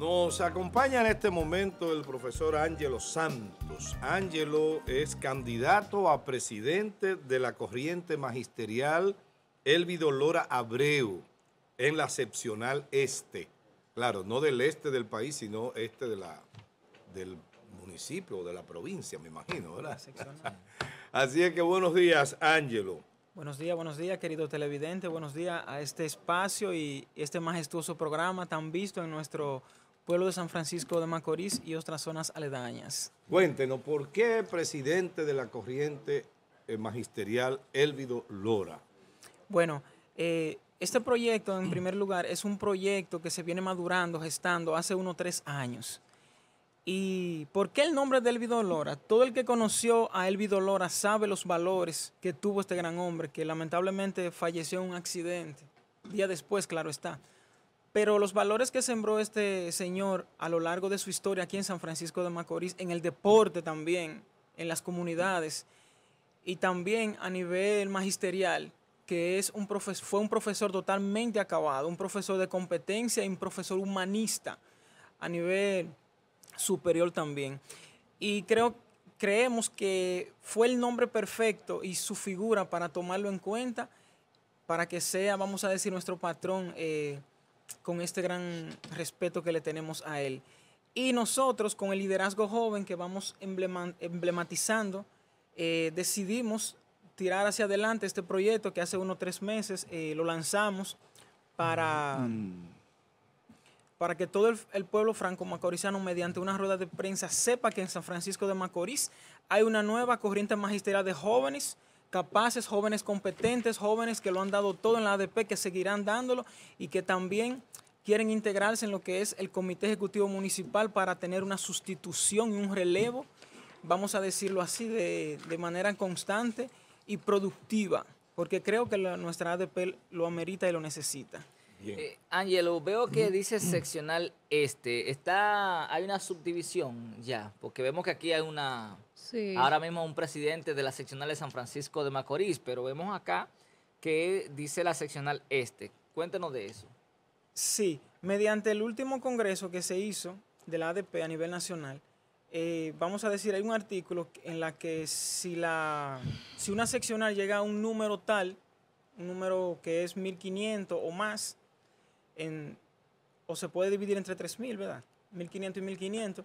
Nos acompaña en este momento el profesor Ángelo Santos. Ángelo es candidato a presidente de la corriente magisterial Elvido Lora Abreu en la excepcional este. Claro, no del este del país, sino este de la, del municipio o de la provincia, me imagino, ¿verdad? Así es que buenos días, Ángelo. Buenos días, buenos días, querido televidente. Buenos días a este espacio y este majestuoso programa tan visto en nuestro pueblo de San Francisco de Macorís y otras zonas aledañas. Cuéntenos, ¿por qué presidente de la corriente eh, magisterial Elvido Lora? Bueno, eh, este proyecto, en primer lugar, es un proyecto que se viene madurando, gestando hace unos tres años. ¿Y por qué el nombre de Elvido Lora? Todo el que conoció a Elvido Lora sabe los valores que tuvo este gran hombre, que lamentablemente falleció en un accidente, día después, claro está. Pero los valores que sembró este señor a lo largo de su historia aquí en San Francisco de Macorís, en el deporte también, en las comunidades y también a nivel magisterial, que es un fue un profesor totalmente acabado, un profesor de competencia y un profesor humanista a nivel superior también. Y creo, creemos que fue el nombre perfecto y su figura para tomarlo en cuenta, para que sea, vamos a decir, nuestro patrón. Eh, con este gran respeto que le tenemos a él. Y nosotros, con el liderazgo joven que vamos emblematizando, eh, decidimos tirar hacia adelante este proyecto que hace unos tres meses eh, lo lanzamos para, mm. para que todo el, pueblo franco-macorizano, mediante una rueda de prensa, sepa que en San Francisco de Macorís hay una nueva corriente magisterial de jóvenes capaces, jóvenes competentes, jóvenes que lo han dado todo en la ADP, que seguirán dándolo y que también quieren integrarse en lo que es el Comité Ejecutivo Municipal para tener una sustitución y un relevo, vamos a decirlo así, de, manera constante y productiva, porque creo que nuestra ADP lo amerita y lo necesita. Eh, Ángelo, veo que dice seccional este. Está, hay una subdivisión ya, porque vemos que aquí hay una. Ahora mismo un presidente de la seccional de San Francisco de Macorís, pero vemos acá que dice la seccional este. cuéntenos de eso. Sí, mediante el último congreso que se hizo de la ADP a nivel nacional, eh, vamos a decir, hay un artículo en la que si, la, si una seccional llega a un número tal, un número que es 1500 o más, o se puede dividir entre 3.000, ¿verdad? 1.500 y 1.500.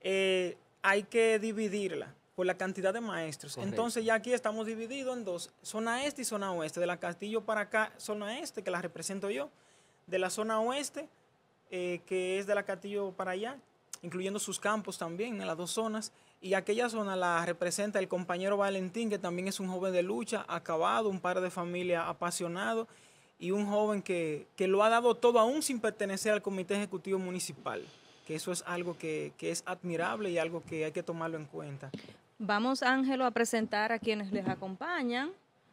Eh, hay que dividirla por la cantidad de maestros. Entonces ya aquí estamos divididos en dos, zona este y zona oeste. De la Castillo para acá, zona este, que la represento yo. De la zona oeste, eh, que es de la Castillo para allá, incluyendo sus campos también en las dos zonas. Y aquella zona la representa el compañero Valentín, que también es un joven de lucha, acabado, un padre de familia apasionado y un joven que, lo ha dado todo aún sin pertenecer al Comité Ejecutivo Municipal, que eso es algo que, es admirable y algo que hay que tomarlo en cuenta. Vamos, Ángelo, a presentar a quienes les acompañan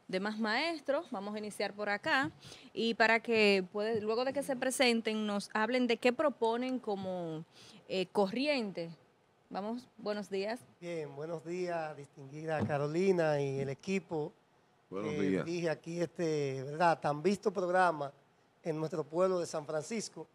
demás maestros. Vamos a iniciar por acá y para que puede, luego de que se presenten nos hablen de qué proponen como eh, corriente. Vamos, buenos días. Bien, buenos días, distinguida Carolina y el equipo. Buenos eh, días. Dije aquí este, ¿verdad? Tan visto programa en nuestro pueblo de San Francisco.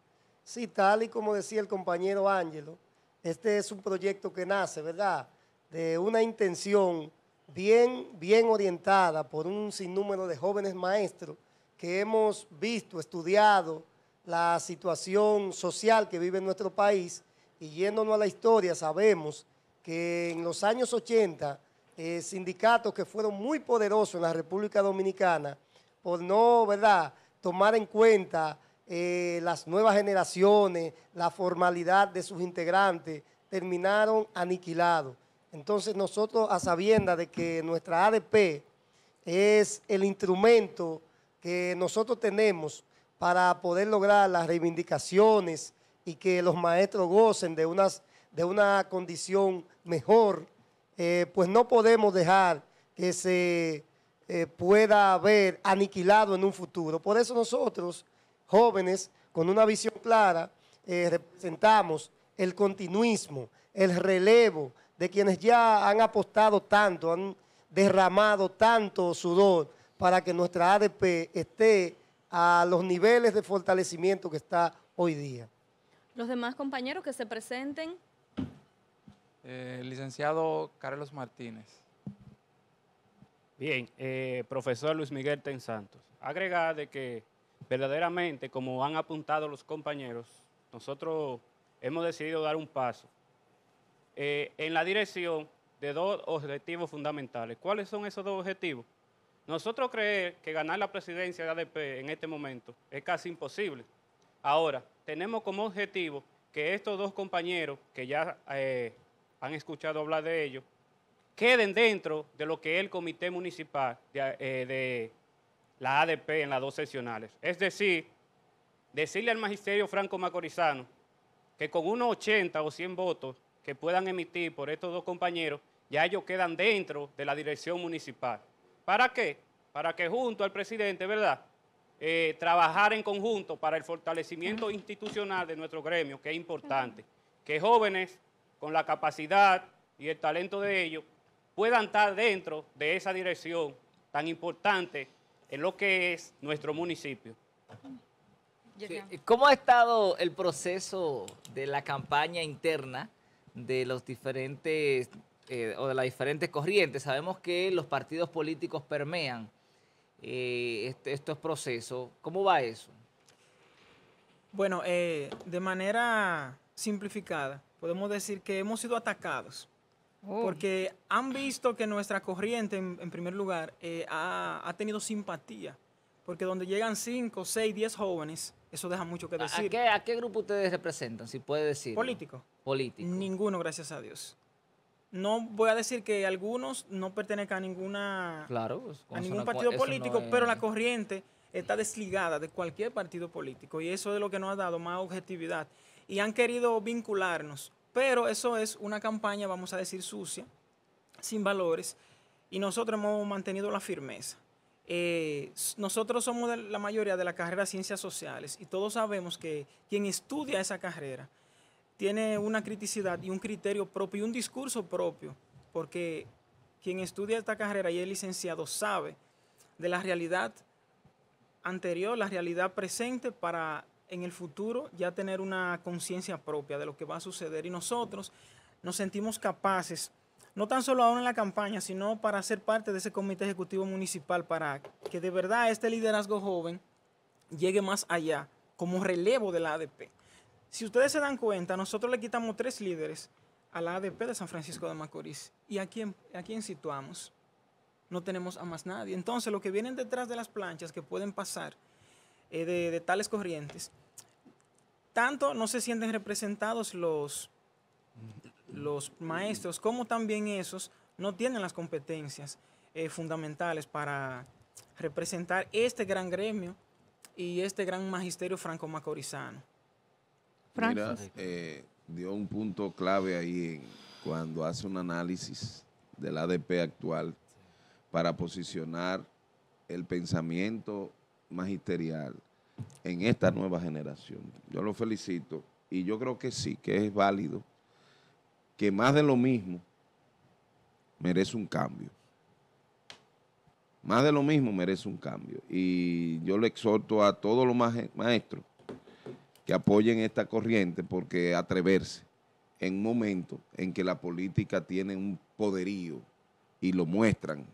Sí, tal y como decía el compañero Ángelo, este es un proyecto que nace, ¿verdad? De una intención bien, bien orientada por un sinnúmero de jóvenes maestros que hemos visto, estudiado la situación social que vive nuestro país y yéndonos a la historia, sabemos que en los años 80 eh, sindicatos que fueron muy poderosos en la República Dominicana por no, ¿verdad?, tomar en cuenta eh, las nuevas generaciones, la formalidad de sus integrantes, terminaron aniquilados. Entonces nosotros, a sabienda de que nuestra ADP es el instrumento que nosotros tenemos para poder lograr las reivindicaciones y que los maestros gocen de, unas, de una condición mejor, eh, pues no podemos dejar que se eh, pueda ver aniquilado en un futuro. Por eso nosotros, jóvenes, con una visión clara, eh, representamos el continuismo, el relevo de quienes ya han apostado tanto, han derramado tanto sudor para que nuestra ADP esté a los niveles de fortalecimiento que está hoy día. Los demás compañeros que se presenten. Eh, licenciado Carlos Martínez. Bien, eh, profesor Luis Miguel Ten Santos. Agregar de que verdaderamente, como han apuntado los compañeros, nosotros hemos decidido dar un paso eh, en la dirección de dos objetivos fundamentales. ¿Cuáles son esos dos objetivos? Nosotros creemos que ganar la presidencia de ADP en este momento es casi imposible. Ahora, tenemos como objetivo que estos dos compañeros que ya han escuchado hablar de ellos, queden dentro de lo que es el Comité Municipal de, eh, la ADP en las dos sesionales. Es decir, decirle al Magisterio Franco Macorizano que con unos 80 o 100 votos que puedan emitir por estos dos compañeros, ya ellos quedan dentro de la dirección municipal. ¿Para qué? Para que junto al presidente, ¿verdad? Eh, trabajar en conjunto para el fortalecimiento institucional de nuestro gremio, que es importante. Que jóvenes con la capacidad y el talento de ellos, puedan estar dentro de esa dirección tan importante en lo que es nuestro municipio. ¿Cómo ha estado el proceso de la campaña interna de los diferentes eh, o de las diferentes corrientes? Sabemos que los partidos políticos permean eh, este, estos procesos. ¿Cómo va eso? Bueno, eh, de manera simplificada, podemos decir que hemos sido atacados. Oh. Porque han visto que nuestra corriente, en, primer lugar, eh, ha, ha, tenido simpatía. Porque donde llegan 5, 6, 10 jóvenes, eso deja mucho que decir. ¿A qué, a qué grupo ustedes representan, si puede decir? Político. Político. Ninguno, gracias a Dios. No voy a decir que algunos no pertenezcan a ninguna claro, a ningún partido político, pero la corriente está desligada de cualquier partido político y eso es lo que nos ha dado más objetividad y han querido vincularnos. Pero eso es una campaña, vamos a decir, sucia, sin valores, y nosotros hemos mantenido la firmeza. Eh, nosotros somos de la mayoría de la carrera de ciencias sociales y todos sabemos que quien estudia esa carrera tiene una criticidad y un criterio propio y un discurso propio, porque quien estudia esta carrera y es licenciado sabe de la realidad anterior, la realidad presente para en el futuro ya tener una conciencia propia de lo que va a suceder y nosotros nos sentimos capaces, no tan solo ahora en la campaña, sino para ser parte de ese comité ejecutivo municipal, para que de verdad este liderazgo joven llegue más allá como relevo de la ADP. Si ustedes se dan cuenta, nosotros le quitamos tres líderes a la ADP de San Francisco de Macorís. ¿Y a quién, a quién situamos? No tenemos a más nadie. Entonces, lo que vienen detrás de las planchas que pueden pasar eh, de, tales corrientes, tanto no se sienten representados los, los maestros como también esos no tienen las competencias eh, fundamentales para representar este gran gremio y este gran magisterio franco-macorizano. Mira, eh, dio un punto clave ahí cuando hace un análisis del ADP actual para posicionar el pensamiento magisterial en esta nueva generación. Yo lo felicito y yo creo que sí, que es válido, que más de lo mismo merece un cambio. Más de lo mismo merece un cambio. Y yo le exhorto a todos los maestros que apoyen esta corriente porque atreverse en un momento en que la política tiene un poderío y lo muestran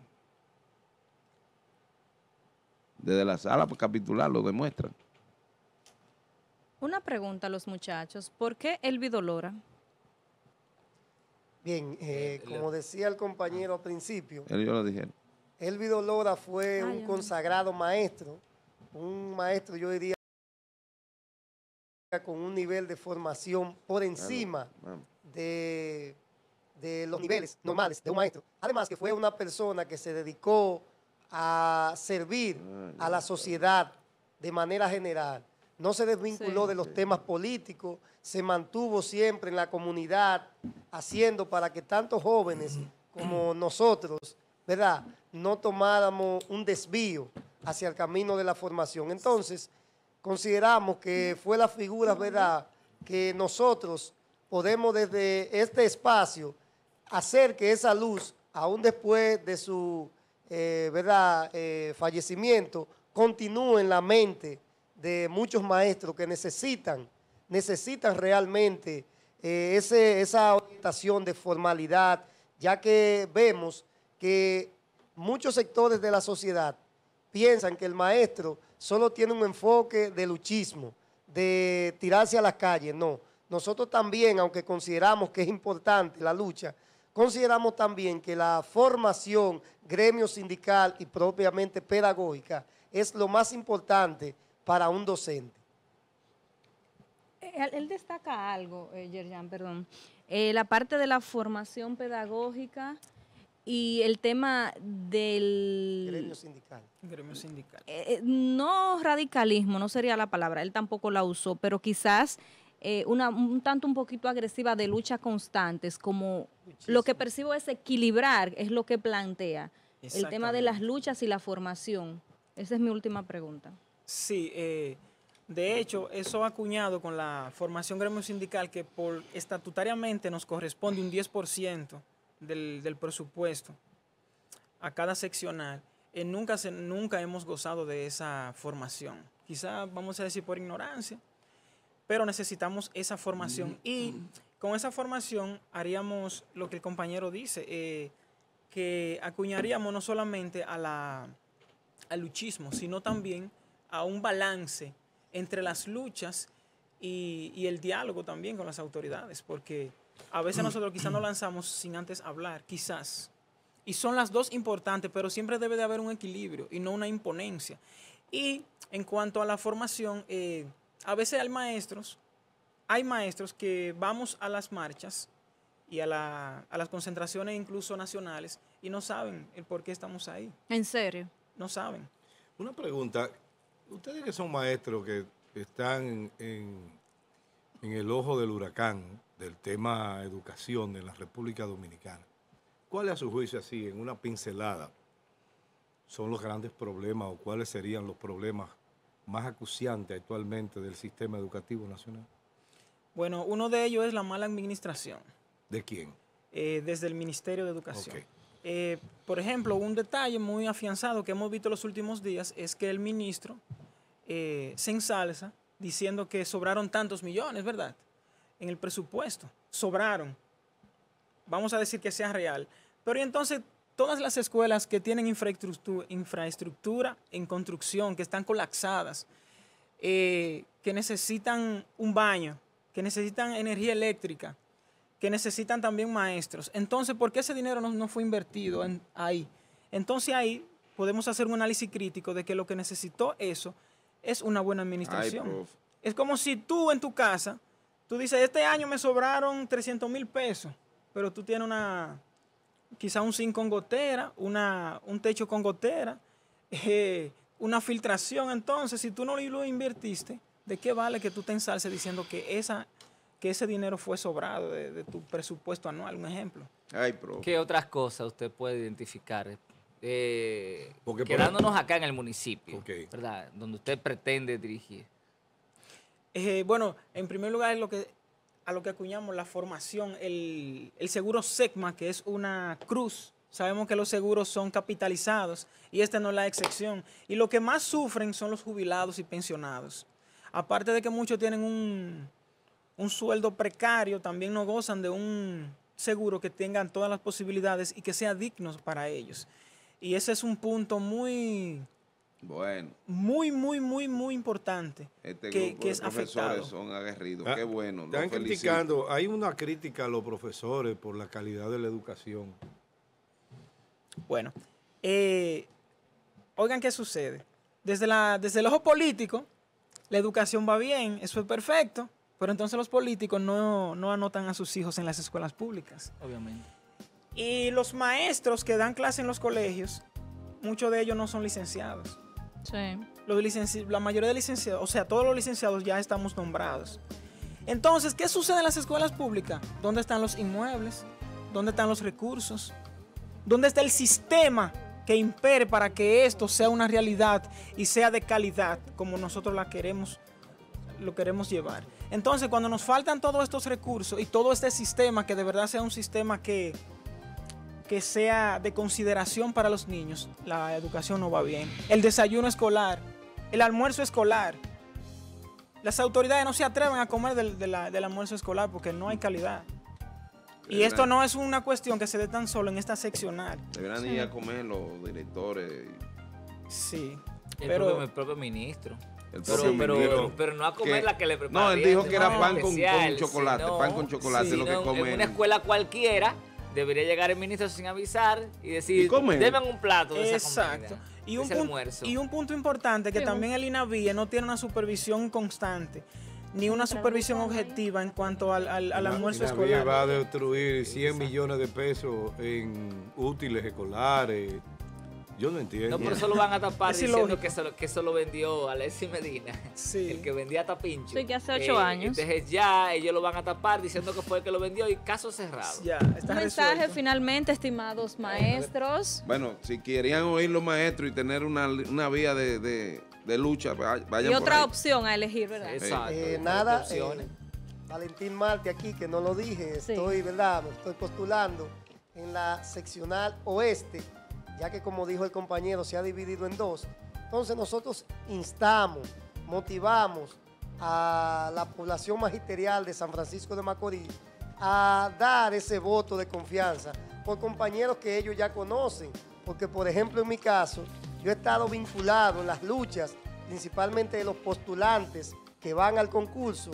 desde la sala para capitular, lo demuestran. Una pregunta a los muchachos, ¿por qué Elvi Dolora? Bien, eh, eh, como decía el compañero al principio, él yo fue un consagrado maestro, un maestro, yo diría, con un nivel de formación por encima de, de, los niveles normales de un maestro. Además que fue una persona que se dedicó a servir ah, a la sociedad de manera general. No se desvinculó de los temas políticos, se mantuvo siempre en la comunidad haciendo para que tantos jóvenes como nosotros, ¿verdad?, no tomáramos un desvío hacia el camino de la formación. Entonces, consideramos que fue la figura, ¿verdad?, que nosotros podemos desde este espacio hacer que esa luz, aún después de su eh, ¿verdad? Eh, fallecimiento continúa en la mente de muchos maestros que necesitan, necesitan realmente eh, esa orientación de formalidad, ya que vemos que muchos sectores de la sociedad piensan que el maestro solo tiene un enfoque de luchismo, de tirarse a las calles. No, nosotros también, aunque consideramos que es importante la lucha, consideramos también que la formación gremio sindical y propiamente pedagógica es lo más importante para un docente. Eh, él, destaca algo, eh, Yerjan, perdón, eh, la parte de la formación pedagógica y el tema del... Gremio sindical. Gremio sindical. no radicalismo, no sería la palabra, él tampoco la usó, pero quizás eh, una, un tanto un poquito agresiva de luchas constantes, como lo que percibo es equilibrar, es lo que plantea el tema de las luchas y la formación. Esa es mi última pregunta. Sí, eh, de hecho, eso ha acuñado con la formación gremio sindical que por estatutariamente nos corresponde un 10% del, presupuesto a cada seccional. Eh, nunca, se, nunca hemos gozado de esa formación. Quizá vamos a decir por ignorancia, pero necesitamos esa formación. Mm, y mm. con esa formación haríamos lo que el compañero dice, eh, que acuñaríamos no solamente a la, al luchismo, sino también a un balance entre las luchas y, el diálogo también con las autoridades, porque a veces mm. nosotros quizás no lanzamos sin antes hablar, quizás. Y son las dos importantes, pero siempre debe de haber un equilibrio y no una imponencia. Y en cuanto a la formación, eh, a veces hay maestros, hay maestros que vamos a las marchas y a, las concentraciones incluso nacionales y no saben el por qué estamos ahí. ¿En serio? No saben. Una pregunta, ustedes que son maestros que están en, el ojo del huracán del tema educación en la República Dominicana, ¿cuál a su juicio así, en una pincelada, son los grandes problemas o cuáles serían los problemas más acuciante actualmente del sistema educativo nacional? Bueno, uno de ellos es la mala administración. ¿De quién? Eh, desde el Ministerio de Educación. Eh, por ejemplo, un detalle muy afianzado que hemos visto los últimos días es que el ministro eh, se ensalza diciendo que sobraron tantos millones, ¿verdad? En el presupuesto. Sobraron. Vamos a decir que sea real. Pero entonces todas las escuelas que tienen infraestructura, en construcción, que están colapsadas, eh, que necesitan un baño, que necesitan energía eléctrica, que necesitan también maestros. Entonces, ¿por qué ese dinero no, fue invertido ahí? Entonces ahí podemos hacer un análisis crítico de que lo que necesitó eso es una buena administración. es como si tú en tu casa, tú dices, este año me sobraron 300 mil pesos, pero tú tienes una, Quizás un zinc con gotera, una, un techo con gotera, eh, una filtración. Entonces, si tú no lo invertiste, ¿de qué vale que tú te ensalces diciendo que, esa, que ese dinero fue sobrado de, tu presupuesto anual? Un ejemplo. Ay, ¿Qué otras cosas usted puede identificar? Eh, quedándonos acá en el municipio, ¿verdad? Donde usted pretende dirigir. Eh, bueno, en primer lugar, es lo que a lo que acuñamos la formación, el, seguro SECMA, que es una cruz. Sabemos que los seguros son capitalizados y esta no es la excepción. Y lo que más sufren son los jubilados y pensionados. Aparte de que muchos tienen un, sueldo precario, también no gozan de un seguro que tengan todas las posibilidades y que sea digno para ellos. Y ese es un punto muy bueno. Muy, muy, muy, muy importante. Este que, profesores son aguerridos. Ah, Qué bueno. Están criticando. Hay una crítica a los profesores por la calidad de la educación. Bueno. Eh, oigan, ¿qué sucede? Desde, la, desde el ojo político, la educación va bien, eso es perfecto. Pero entonces los políticos no, no anotan a sus hijos en las escuelas públicas. Obviamente. Y los maestros que dan clase en los colegios, muchos de ellos no son licenciados. Sí. Los la mayoría de licenciados, o sea, todos los licenciados ya estamos nombrados. Entonces, ¿qué sucede en las escuelas públicas? ¿Dónde están los inmuebles? ¿Dónde están los recursos? ¿Dónde está el sistema que impere para que esto sea una realidad y sea de calidad como nosotros la queremos, lo queremos llevar? Entonces, cuando nos faltan todos estos recursos y todo este sistema que de verdad sea un sistema que, que sea de consideración para los niños, la educación no va bien. El desayuno escolar, el almuerzo escolar. Las autoridades no se atreven a comer del, almuerzo escolar porque no hay calidad. Y esto no es una cuestión que se dé tan solo en esta seccional. Deberían ir a comer los directores. Sí. pero, el propio ministro. pero, Pero, no a comer la que le preparan. No, él dijo que era pan con, chocolate, pan con chocolate, es lo que come. En una escuela cualquiera debería llegar el ministro sin avisar y decir, deben un plato de Exacto. Esa comida, y, un y un punto importante que también el INAVIE no tiene una supervisión constante ni una supervisión objetiva en cuanto al, al, al almuerzo escolar. va a destruir 100 millones de pesos en útiles escolares, yo no entiendo. No, pero eso lo van a tapar diciendo que eso, lo vendió Alexi Medina. Sí. El que vendía Tapincho. Sí, ya hace ocho eh, años. Entonces ya ellos lo van a tapar diciendo que fue el que lo vendió y caso cerrado. Ya, Un mensaje finalmente, estimados maestros. Bueno, si querían oír los maestros y tener una, vía de, de, de lucha, vayan Y otra opción a elegir, ¿verdad? Exacto. Eh, nada, eh, Valentín Marte aquí, que no lo dije, estoy, ¿verdad? estoy postulando en la seccional oeste ya que como dijo el compañero, se ha dividido en dos. Entonces nosotros instamos, motivamos a la población magisterial de San Francisco de Macorís a dar ese voto de confianza por compañeros que ellos ya conocen. Porque, por ejemplo, en mi caso, yo he estado vinculado en las luchas, principalmente de los postulantes que van al concurso,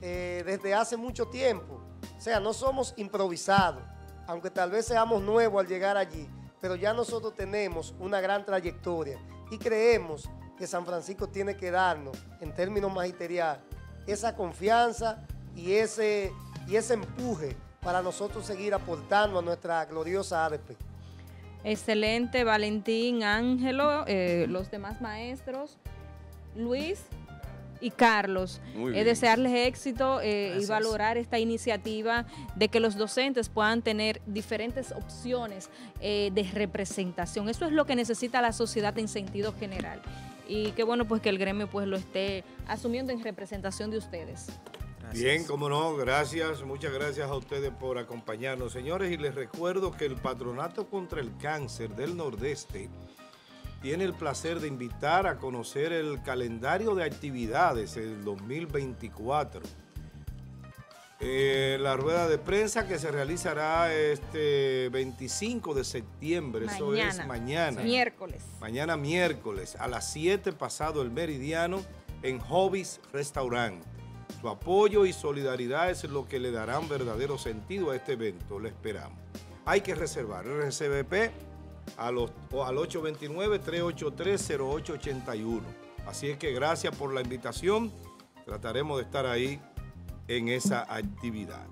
eh, desde hace mucho tiempo. O sea, no somos improvisados, aunque tal vez seamos nuevos al llegar allí pero ya nosotros tenemos una gran trayectoria y creemos que San Francisco tiene que darnos, en términos magisterial, esa confianza y ese, y ese empuje para nosotros seguir aportando a nuestra gloriosa ADP. Excelente, Valentín, Ángelo, eh, los demás maestros. Luis, y Carlos. Eh, desearles éxito eh, y valorar esta iniciativa de que los docentes puedan tener diferentes opciones eh, de representación. Eso es lo que necesita la sociedad en sentido general. Y qué bueno pues que el gremio pues lo esté asumiendo en representación de ustedes. Bien, cómo no, gracias, muchas gracias a ustedes por acompañarnos, señores, y les recuerdo que el Patronato contra el Cáncer del Nordeste tiene el placer de invitar a conocer el calendario de actividades del 2024. Eh, la rueda de prensa que se realizará este 25 de septiembre, mañana, eso es mañana. Miércoles. Mañana miércoles a las 7 pasado el meridiano en Hobbies Restaurant. Su apoyo y solidaridad es lo que le darán verdadero sentido a este evento, lo esperamos. Hay que reservar. RCBP al, al 829-383-0881. Así es que gracias por la invitación. Trataremos de estar ahí en esa actividad.